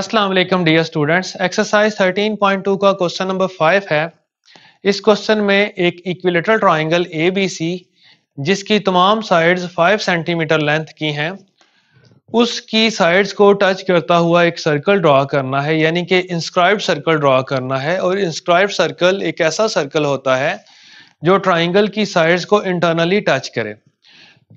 अस्सलाम वालेकुम dear students exercise 13.2 का क्वेश्चन नंबर फाइव है इस क्वेश्चन में एक इक्विलेटरल ट्राइंगल ए सी जिसकी तमाम साइड्स 5 सेंटीमीटर लेंथ की हैं उसकी साइड्स को टच करता हुआ एक सर्कल ड्रॉ करना है यानी कि इंस्क्राइब सर्कल ड्रा करना है और इंस्क्राइब सर्कल एक ऐसा सर्कल होता है जो ट्राइंगल की साइड्स को इंटरनली टच करे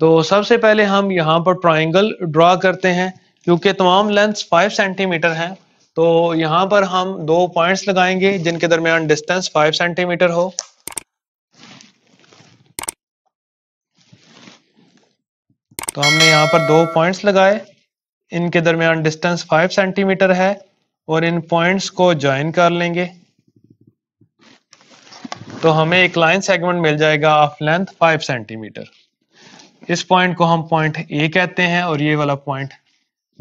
तो सबसे पहले हम यहाँ पर ट्राइंगल ड्रा करते हैं क्योंकि तमाम लेंथ फाइव सेंटीमीटर है तो यहां पर हम दो पॉइंट्स लगाएंगे जिनके दरमियान डिस्टेंस फाइव सेंटीमीटर हो तो हमने यहां पर दो पॉइंट्स लगाए इनके दरमियान डिस्टेंस फाइव सेंटीमीटर है और इन पॉइंट्स को ज्वाइन कर लेंगे तो हमें एक लाइन सेगमेंट मिल जाएगा ऑफ लेंथ फाइव सेंटीमीटर इस पॉइंट को हम पॉइंट ए कहते हैं और ये वाला पॉइंट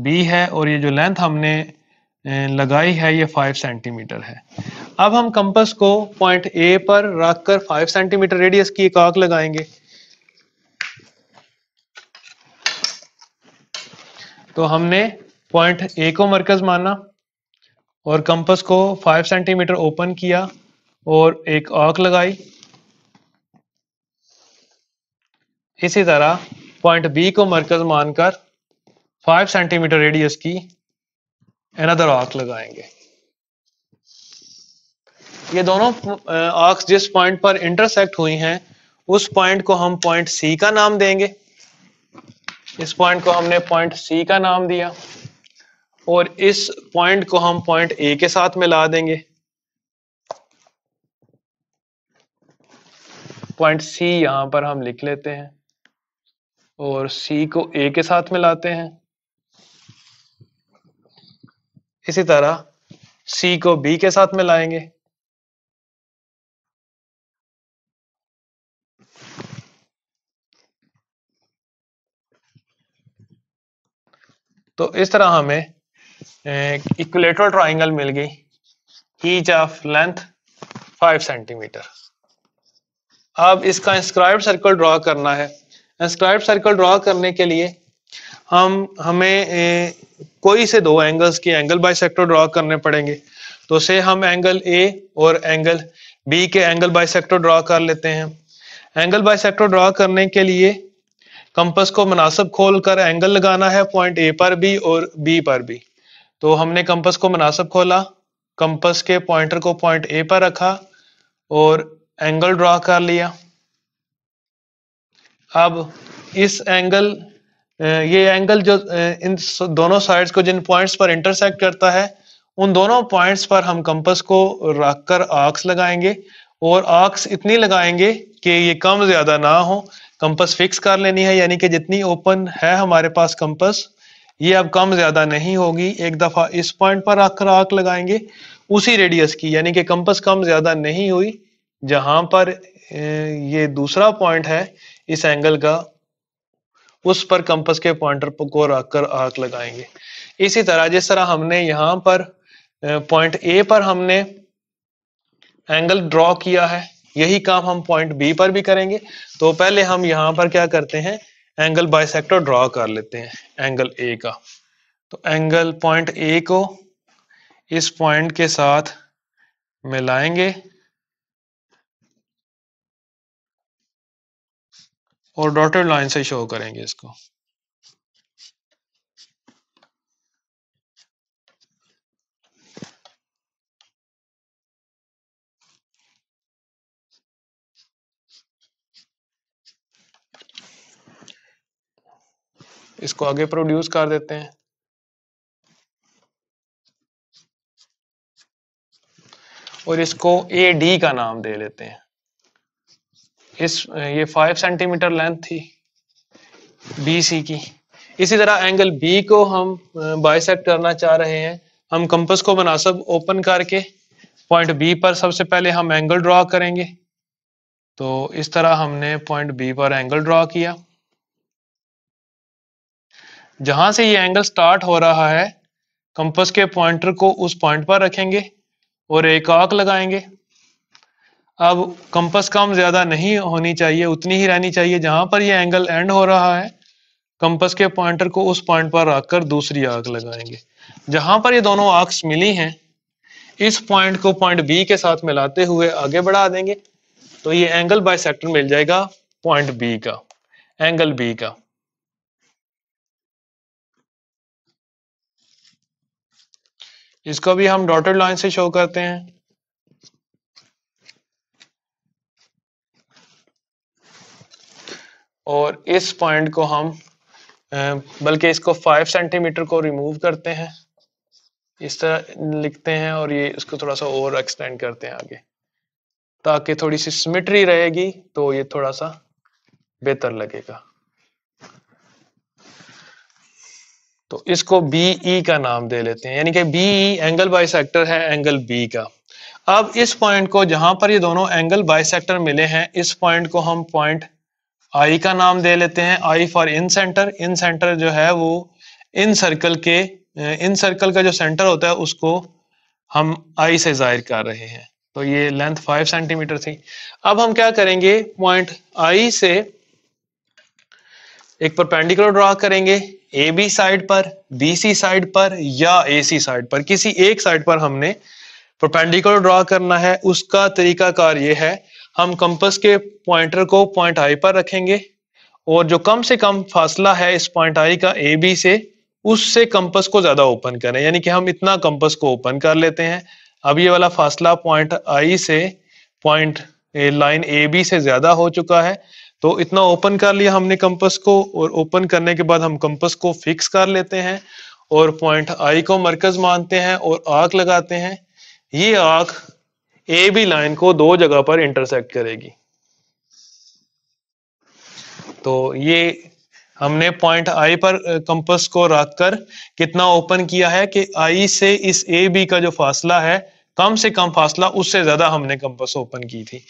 बी है और ये जो लेंथ हमने लगाई है ये फाइव सेंटीमीटर है अब हम कंपस को पॉइंट ए पर रखकर फाइव सेंटीमीटर रेडियस की एक आग लगाएंगे तो हमने पॉइंट ए को मरकज माना और कंपस को फाइव सेंटीमीटर ओपन किया और एक आग लगाई इसी तरह पॉइंट बी को मरकज मानकर फाइव सेंटीमीटर रेडियस की एनदर आर्क लगाएंगे ये दोनों आर्क्स जिस पॉइंट पर इंटरसेक्ट हुई हैं उस पॉइंट को हम पॉइंट सी का नाम देंगे इस पॉइंट को हमने पॉइंट सी का नाम दिया और इस पॉइंट को हम पॉइंट ए के साथ मिला देंगे पॉइंट सी यहां पर हम लिख लेते हैं और सी को ए के साथ मिलाते हैं इसी तरह सी को बी के साथ में लाएंगे तो इस तरह हमें इक्विलेटरल ट्राइंगल मिल गई each of length five centimetre अब इसका इंस्क्राइब सर्कल ड्रॉ करना है इंस्क्राइब सर्कल ड्रॉ करने के लिए हम हमें ए, कोई से दो एंगल्स के एंगल सेक्टर ड्रॉ करने पड़ेंगे तो से हम एंगल ए और एंगल बी के एंगल सेक्टर ड्रॉ कर लेते हैं एंगल सेक्टर ड्रॉ करने के लिए कंपस को मुनासब खोलकर एंगल लगाना है पॉइंट ए पर बी और बी पर बी तो हमने कंपस को मुनासिब खोला कंपस के पॉइंटर को पॉइंट ए पर रखा और एंगल ड्रॉ कर लिया अब इस एंगल ये एंगल जो इन दोनों साइड्स को जिन पॉइंट्स पर इंटरसेक्ट करता है उन दोनों पॉइंट्स पर हम कंपस को रख कर आक्स लगाएंगे और आक्स इतनी लगाएंगे कि ये कम ज्यादा ना हो कंपस फिक्स कर लेनी है यानी कि जितनी ओपन है हमारे पास कंपस ये अब कम ज्यादा नहीं होगी एक दफा इस पॉइंट पर रखकर आंख लगाएंगे उसी रेडियस की यानी कि कंपस कम ज्यादा नहीं हुई जहां पर ये दूसरा पॉइंट है इस एंगल का उस पर कंपस के पॉइंटर को रखकर आग लगाएंगे इसी तरह जिस तरह हमने यहाँ पर पॉइंट ए पर हमने एंगल ड्रॉ किया है यही काम हम पॉइंट बी पर भी करेंगे तो पहले हम यहां पर क्या करते हैं एंगल बाइसेक्टर ड्रॉ कर लेते हैं एंगल ए का तो एंगल पॉइंट ए को इस पॉइंट के साथ मिलाएंगे और डॉटेड लाइन से शो करेंगे इसको इसको आगे प्रोड्यूस कर देते हैं और इसको ए डी का नाम दे लेते हैं इस ये फाइव सेंटीमीटर लेंथ थी बी सी की इसी तरह एंगल बी को हम बाइसेक्ट करना चाह रहे हैं हम कंपस को मुनासब ओपन करके पॉइंट बी पर सबसे पहले हम एंगल ड्रॉ करेंगे तो इस तरह हमने पॉइंट बी पर एंगल ड्रॉ किया जहां से ये एंगल स्टार्ट हो रहा है कंपस के पॉइंटर को उस पॉइंट पर रखेंगे और एक आक लगाएंगे अब कंपस काम ज्यादा नहीं होनी चाहिए उतनी ही रहनी चाहिए जहां पर ये एंगल एंड हो रहा है कंपस के पॉइंटर को उस पॉइंट पर रखकर दूसरी आग लगाएंगे जहां पर ये दोनों आग्स मिली हैं इस पॉइंट को पॉइंट बी के साथ मिलाते हुए आगे बढ़ा देंगे तो ये एंगल बाय मिल जाएगा पॉइंट बी का एंगल बी का इसको भी हम डॉटेड लाइन से शो करते हैं और इस पॉइंट को हम बल्कि इसको फाइव सेंटीमीटर को रिमूव करते हैं इस तरह लिखते हैं और ये इसको थोड़ा सा और एक्सटेंड करते हैं आगे ताकि थोड़ी सी सिमिट्री रहेगी तो ये थोड़ा सा बेहतर लगेगा तो इसको बीई e का नाम दे लेते हैं यानी कि बीई एंगल बाइसेक्टर है एंगल बी का अब इस पॉइंट को जहां पर ये दोनों एंगल बाइसेक्टर मिले हैं इस पॉइंट को हम पॉइंट आई का नाम दे लेते हैं I for incentre incentre जो है वो इन सर्कल के इन सर्कल का जो सेंटर होता है उसको हम आई से जाहिर कर रहे हैं तो ये लेंथ फाइव सेंटीमीटर थी अब हम क्या करेंगे पॉइंट आई से एक परपेंडिकुलर ड्रॉ करेंगे ए बी साइड पर बी सी साइड पर या ए सी साइड पर किसी एक साइड पर हमने परपेंडिकुलर ड्रॉ करना है उसका तरीका कार ये है हम कंपस के पॉइंटर को पॉइंट आई पर रखेंगे और जो कम से कम फासला है इस पॉइंट आई का ए बी से उससे कंपस को ज्यादा ओपन करें यानी कि हम इतना कंपस को ओपन कर लेते हैं अब ये वाला फासला पॉइंट आई से पॉइंट लाइन ए बी से ज्यादा हो चुका है तो इतना ओपन कर लिया हमने कंपस को और ओपन करने के बाद हम कंपस को फिक्स कर लेते हैं और पॉइंट आई को मरकज मानते हैं और आग लगाते हैं ये आग ए बी लाइन को दो जगह पर इंटरसेक्ट करेगी तो ये हमने पॉइंट आई पर कंपस को रखकर कितना ओपन किया है कि आई से इस ए बी का जो फासला है कम से कम फासला उससे ज्यादा हमने कंपस ओपन की थी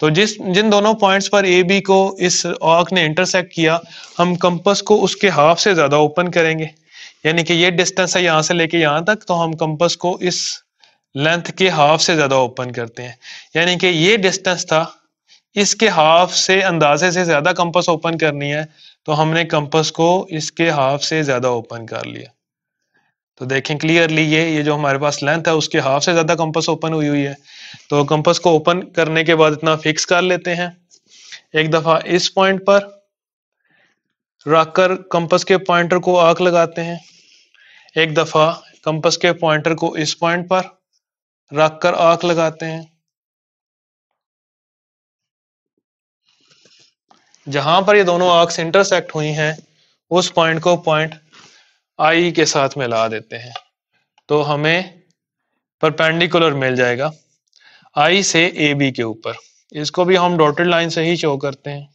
तो जिस जिन दोनों पॉइंट्स पर ए बी को इस ऑक ने इंटरसेक्ट किया हम कंपस को उसके हाफ से ज्यादा ओपन करेंगे यानी कि ये डिस्टेंस है यहाँ से लेके यहां तक तो हम कंपस को इस लेंथ के हाफ से ज़्यादा ओपन करते हैं यानी कि ये डिस्टेंस था इसके हाफ से अंदाजे से ज़्यादा कंपस ओपन करनी है तो हमने कंपस को इसके हाफ से ज़्यादा ओपन कर लिया तो देखें क्लियरली ये ये जो हमारे पास लेंथ है उसके हाफ से ज़्यादा कंपस ओपन हुई हुई है तो कंपस को ओपन करने के बाद इतना फिक्स कर लेते हैं एक दफ़ा इस पॉइंट पर रखकर कंपस के पॉइंटर को आग लगाते हैं एक दफ़ा कंपस के पॉइंटर को इस पॉइंट पर रख कर आंख लगाते हैं जहां पर ये दोनों आंख इंटरसेक्ट हुई हैं उस पॉइंट को पॉइंट आई के साथ मिला देते हैं तो हमें परपेंडिकुलर मिल जाएगा आई से ए बी के ऊपर इसको भी हम डॉटेड लाइन से ही शो करते हैं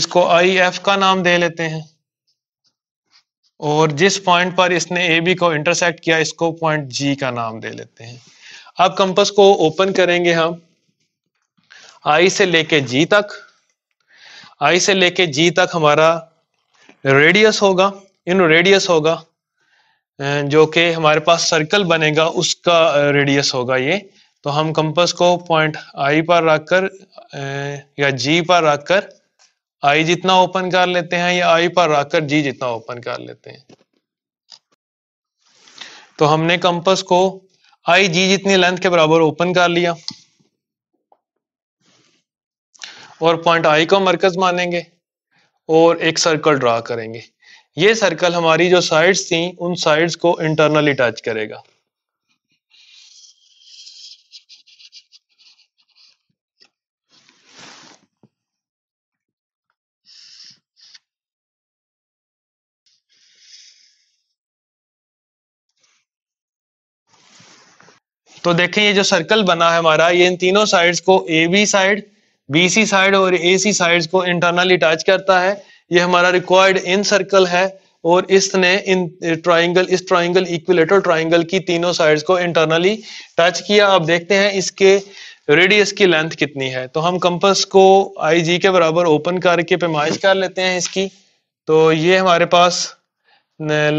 इसको आई एफ का नाम दे लेते हैं और जिस पॉइंट पर इसने ए बी को इंटरसेक्ट किया इसको पॉइंट जी का नाम दे लेते हैं अब कंपस को ओपन करेंगे हम आई से लेके जी तक आई से लेके जी तक हमारा रेडियस होगा इन रेडियस होगा अं, जो कि हमारे पास सर्कल बनेगा उसका रेडियस होगा ये तो हम कंपस को पॉइंट आई पर रखकर या जी पर रखकर आई जितना ओपन कर लेते हैं या आई पर आकर जी जितना ओपन कर लेते हैं तो हमने कंपस को आई जी जितनी लेंथ के बराबर ओपन कर लिया और पॉइंट आई को मरकज मानेंगे और एक सर्कल ड्रा करेंगे ये सर्कल हमारी जो साइड्स थी उन साइड्स को इंटरनली टच करेगा तो देखें ये जो सर्कल बना है हमारा ये इन तीनों साइड्स को A B side B C side और ए सी साइड को इंटरनली टच करता है ये हमारा रिक्वायर्ड इन सर्कल है और इसने इन ट्राइंगल इस ट्राइंगल इक्विलेटर ट्राइंगल की तीनों साइड्स को इंटरनली टच किया आप देखते हैं इसके रेडियस की लेंथ कितनी है तो हम कंपस को आई जी के बराबर ओपन करके पैमाइश कर लेते हैं इसकी तो ये हमारे पास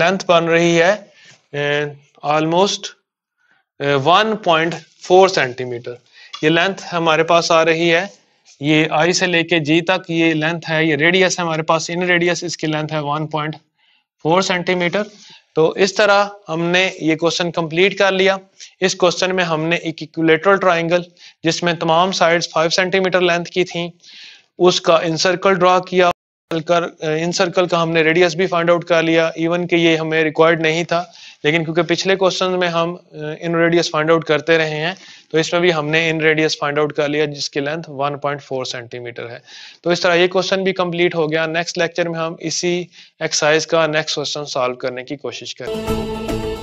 लेंथ बन रही है almost one point four centimetre ये लेंथ हमारे पास आ रही है ये आई से लेके जी तक ये लेंथ है ये रेडियस है हमारे पास इन रेडियस इसकी लेंथ है वन पॉइंट फोर सेंटीमीटर तो इस तरह हमने ये क्वेश्चन कंप्लीट कर लिया इस क्वेश्चन में हमने एक इक्विलेटरल ट्राइंगल जिसमें तमाम साइड्स फाइव सेंटीमीटर लेंथ की थी उसका इन सर्कल ड्रा किया कर इन सर्कल का हमने रेडियस भी फाइंड आउट कर लिया इवन कि ये हमें रिक्वायर्ड नहीं था लेकिन क्योंकि पिछले क्वेश्चन में हम इन रेडियस फाइंड आउट करते रहे हैं तो इसमें भी हमने इन रेडियस फाइंड आउट कर लिया जिसकी लेंथ 1.4 सेंटीमीटर है तो इस तरह ये क्वेश्चन भी कंप्लीट हो गया नेक्स्ट लेक्चर में हम इसी एक्सरसाइज का नेक्स्ट क्वेश्चन सॉल्व करने की कोशिश करेंगे